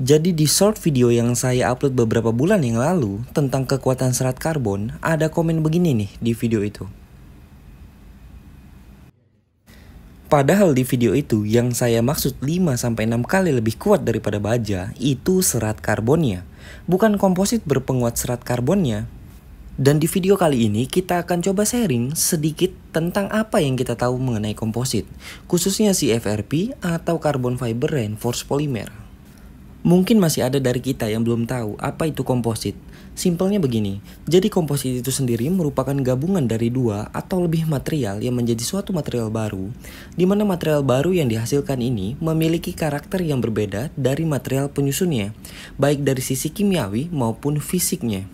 Jadi di short video yang saya upload beberapa bulan yang lalu tentang kekuatan serat karbon, ada komen begini nih di video itu. Padahal di video itu yang saya maksud 5-6 kali lebih kuat daripada baja itu serat karbonnya, bukan komposit berpenguat serat karbonnya. Dan di video kali ini kita akan coba sharing sedikit tentang apa yang kita tahu mengenai komposit, khususnya CFRP atau carbon fiber reinforced polymer. Mungkin masih ada dari kita yang belum tahu apa itu komposit. Simpelnya begini, jadi komposit itu sendiri merupakan gabungan dari dua atau lebih material yang menjadi suatu material baru, di mana material baru yang dihasilkan ini memiliki karakter yang berbeda dari material penyusunnya, baik dari sisi kimiawi maupun fisiknya.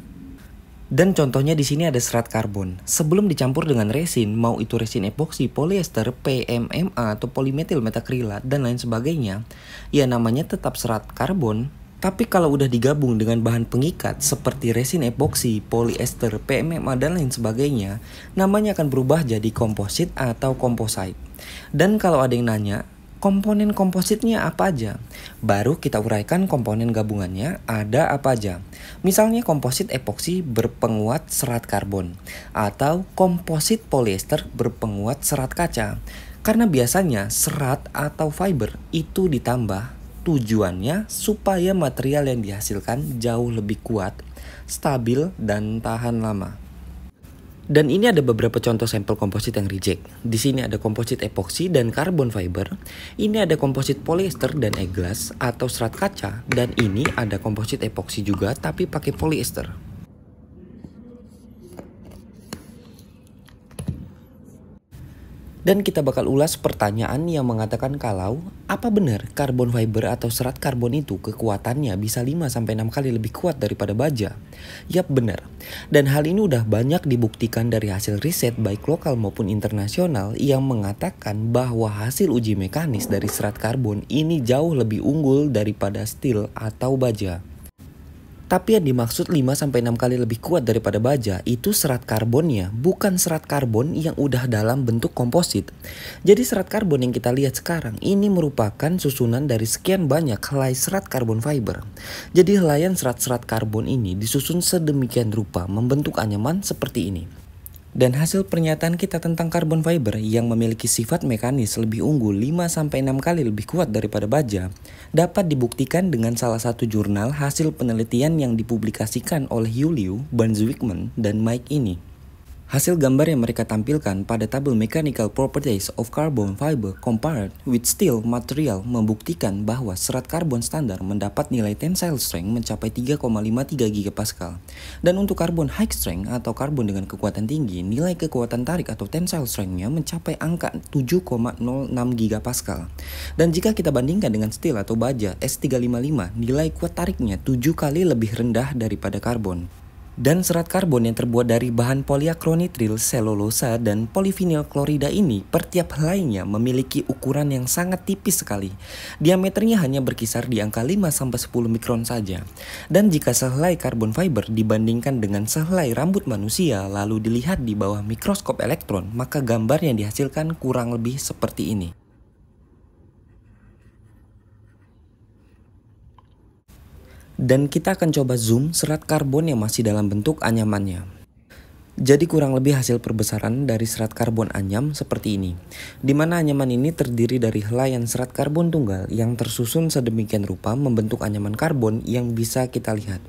Dan contohnya di sini ada serat karbon. Sebelum dicampur dengan resin, mau itu resin epoksi, polyester, PMMA atau polimetil metakrilat dan lain sebagainya, ya namanya tetap serat karbon, tapi kalau udah digabung dengan bahan pengikat seperti resin epoksi, polyester, PMMA dan lain sebagainya, namanya akan berubah jadi komposit atau komposite. Dan kalau ada yang nanya, komponen kompositnya apa aja. Baru kita uraikan komponen gabungannya ada apa aja. Misalnya komposit epoksi berpenguat serat karbon atau komposit polyester berpenguat serat kaca. Karena biasanya serat atau fiber itu ditambah tujuannya supaya material yang dihasilkan jauh lebih kuat, stabil, dan tahan lama. Dan ini ada beberapa contoh sampel komposit yang reject. Di sini ada komposit epoxy dan carbon fiber. Ini ada komposit polyester dan e atau serat kaca. Dan ini ada komposit epoxy juga tapi pakai polyester. Dan kita bakal ulas pertanyaan yang mengatakan kalau apa benar karbon fiber atau serat karbon itu kekuatannya bisa 5 sampai 6 kali lebih kuat daripada baja? Yap benar. Dan hal ini udah banyak dibuktikan dari hasil riset baik lokal maupun internasional yang mengatakan bahwa hasil uji mekanis dari serat karbon ini jauh lebih unggul daripada steel atau baja. Tapi yang dimaksud 5-6 kali lebih kuat daripada baja itu serat karbonnya, bukan serat karbon yang udah dalam bentuk komposit. Jadi serat karbon yang kita lihat sekarang ini merupakan susunan dari sekian banyak helai serat karbon fiber. Jadi helaian serat-serat karbon ini disusun sedemikian rupa membentuk anyaman seperti ini. Dan hasil pernyataan kita tentang karbon fiber yang memiliki sifat mekanis lebih unggul 5-6 kali lebih kuat daripada baja dapat dibuktikan dengan salah satu jurnal hasil penelitian yang dipublikasikan oleh Yuliu, Banzwickman, dan Mike ini. Hasil gambar yang mereka tampilkan pada tabel Mechanical Properties of Carbon Fiber Compared with Steel Material membuktikan bahwa serat karbon standar mendapat nilai tensile strength mencapai 3,53 GPa. Dan untuk karbon high strength atau karbon dengan kekuatan tinggi, nilai kekuatan tarik atau tensile strengthnya mencapai angka 7,06 GPa. Dan jika kita bandingkan dengan steel atau baja S355, nilai kuat tariknya 7 kali lebih rendah daripada karbon. Dan serat karbon yang terbuat dari bahan poliakronitril, selulosa, dan polivinil klorida ini per tiap helainya memiliki ukuran yang sangat tipis sekali. Diameternya hanya berkisar di angka 5-10 mikron saja. Dan jika sehelai karbon fiber dibandingkan dengan sehelai rambut manusia lalu dilihat di bawah mikroskop elektron, maka gambar yang dihasilkan kurang lebih seperti ini. Dan kita akan coba zoom serat karbon yang masih dalam bentuk anyamannya. Jadi kurang lebih hasil perbesaran dari serat karbon anyam seperti ini, di mana anyaman ini terdiri dari helaian serat karbon tunggal yang tersusun sedemikian rupa membentuk anyaman karbon yang bisa kita lihat.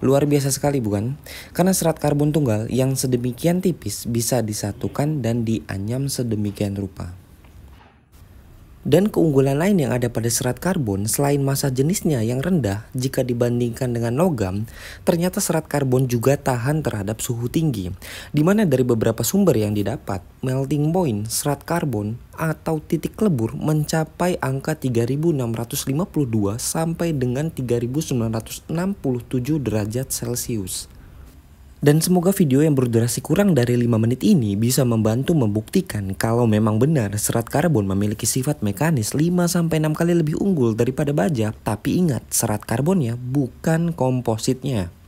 Luar biasa sekali bukan? Karena serat karbon tunggal yang sedemikian tipis bisa disatukan dan dianyam sedemikian rupa. Dan keunggulan lain yang ada pada serat karbon selain massa jenisnya yang rendah jika dibandingkan dengan logam, ternyata serat karbon juga tahan terhadap suhu tinggi. Di mana dari beberapa sumber yang didapat, melting point serat karbon atau titik lebur mencapai angka 3652 sampai dengan 3967 derajat Celcius. Dan semoga video yang berdurasi kurang dari 5 menit ini bisa membantu membuktikan kalau memang benar serat karbon memiliki sifat mekanis 5-6 kali lebih unggul daripada baja. Tapi ingat, serat karbonnya bukan kompositnya.